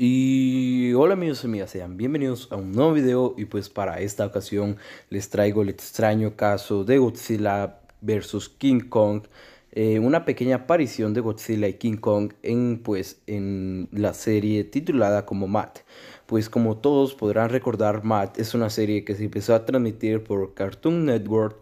Y hola amigos y amigas, sean bienvenidos a un nuevo video y pues para esta ocasión les traigo el extraño caso de Godzilla vs King Kong eh, una pequeña aparición de Godzilla y King Kong en pues en la serie titulada como Matt pues como todos podrán recordar Matt es una serie que se empezó a transmitir por Cartoon Network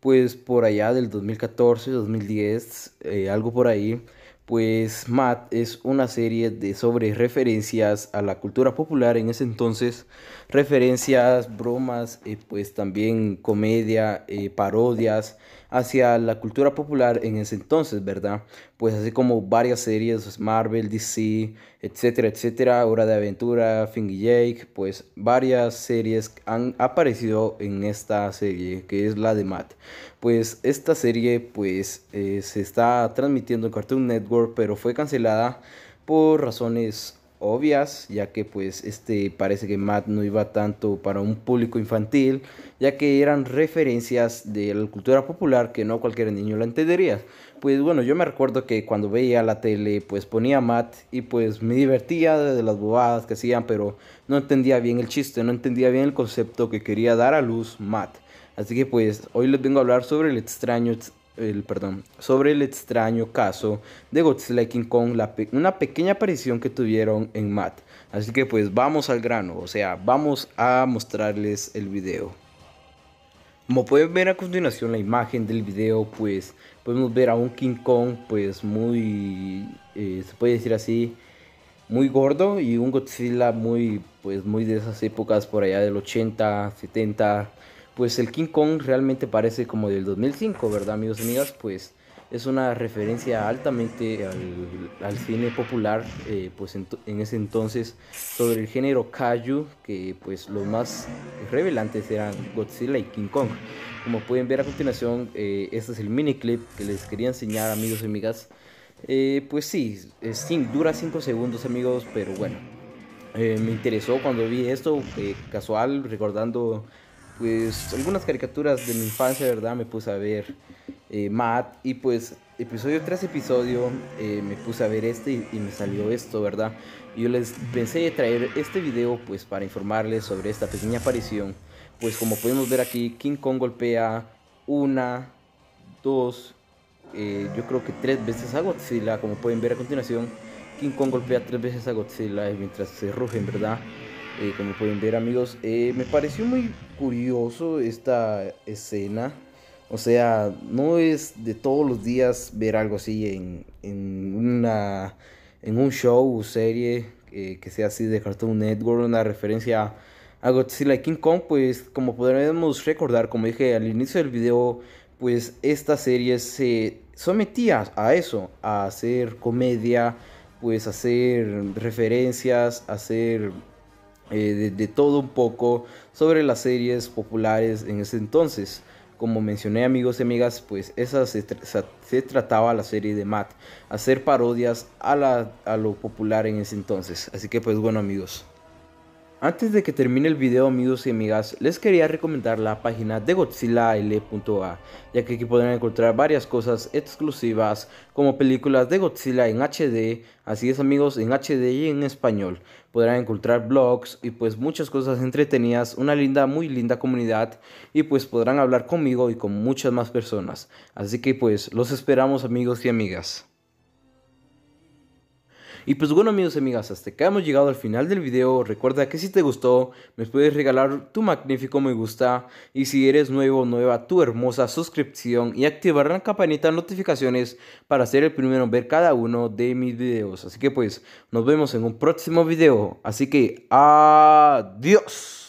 pues por allá del 2014, 2010, eh, algo por ahí pues Matt es una serie de sobre referencias a la cultura popular en ese entonces, referencias, bromas, eh, pues también comedia, eh, parodias, hacia la cultura popular en ese entonces, ¿verdad? Pues así como varias series, Marvel, DC, etcétera, etcétera, Hora de Aventura, y Jake, pues varias series han aparecido en esta serie que es la de Matt. Pues esta serie pues eh, se está transmitiendo en Cartoon Network, pero fue cancelada por razones obvias, ya que pues este parece que Matt no iba tanto para un público infantil, ya que eran referencias de la cultura popular que no cualquier niño la entendería. Pues bueno, yo me recuerdo que cuando veía la tele pues ponía Matt y pues me divertía de las bobadas que hacían, pero no entendía bien el chiste, no entendía bien el concepto que quería dar a luz Matt. Así que pues hoy les vengo a hablar sobre el extraño perdón, sobre el extraño caso de Godzilla y King Kong, una pequeña aparición que tuvieron en Matt. Así que pues vamos al grano, o sea, vamos a mostrarles el video. Como pueden ver a continuación la imagen del video, pues podemos ver a un King Kong pues muy, eh, se puede decir así, muy gordo y un Godzilla muy, pues muy de esas épocas por allá del 80, 70, pues el King Kong realmente parece como del 2005, ¿verdad, amigos y amigas? Pues es una referencia altamente al, cine popular, eh, pues en, ese entonces, sobre el género kaiju, que pues los más revelantes eran Godzilla y King Kong. Como pueden ver a continuación, eh, este es el mini clip que les quería enseñar, amigos y amigas. Eh, pues sí, es, dura 5 segundos, amigos, pero bueno. me interesó cuando vi esto, casual, recordando pues algunas caricaturas de mi infancia, ¿verdad? Me puse a ver eh, Matt y pues episodio tras episodio eh, me puse a ver este y, me salió esto, ¿verdad? yo les pensé de traer este video pues para informarles sobre esta pequeña aparición. Pues como podemos ver aquí, King Kong golpea una, dos, eh, yo creo que tres veces a Godzilla, como pueden ver a continuación. King Kong golpea tres veces a Godzilla mientras se rugen, ¿verdad? Eh, como pueden ver amigos, eh, me pareció muy curioso esta escena. O sea, no es de todos los días ver algo así en, una, en un show o serie eh, que sea así de Cartoon Network, una referencia a Godzilla y King Kong. Pues como podríamos recordar, como dije al inicio del video, pues esta serie se sometía a eso, a hacer comedia, pues hacer referencias, hacer eh, de, todo un poco sobre las series populares en ese entonces. Como mencioné amigos y amigas, pues esa se, trataba la serie de Matt, hacer parodias a, a lo popular en ese entonces. Así que pues bueno amigos, antes de que termine el video amigos y amigas, les quería recomendar la página de GodzillaL.a, ya que aquí podrán encontrar varias cosas exclusivas como películas de Godzilla en HD, así es amigos, en HD y en español. Podrán encontrar blogs y pues muchas cosas entretenidas, una linda, muy linda comunidad y pues podrán hablar conmigo y con muchas más personas. Así que pues los esperamos amigos y amigas. Y pues bueno amigos y amigas, hasta que hemos llegado al final del video. Recuerda que si te gustó, me puedes regalar tu magnífico me gusta. Y si eres nuevo o nueva, tu hermosa suscripción y activar la campanita de notificaciones para ser el primero en ver cada uno de mis videos. Así que pues nos vemos en un próximo video. Así que adiós.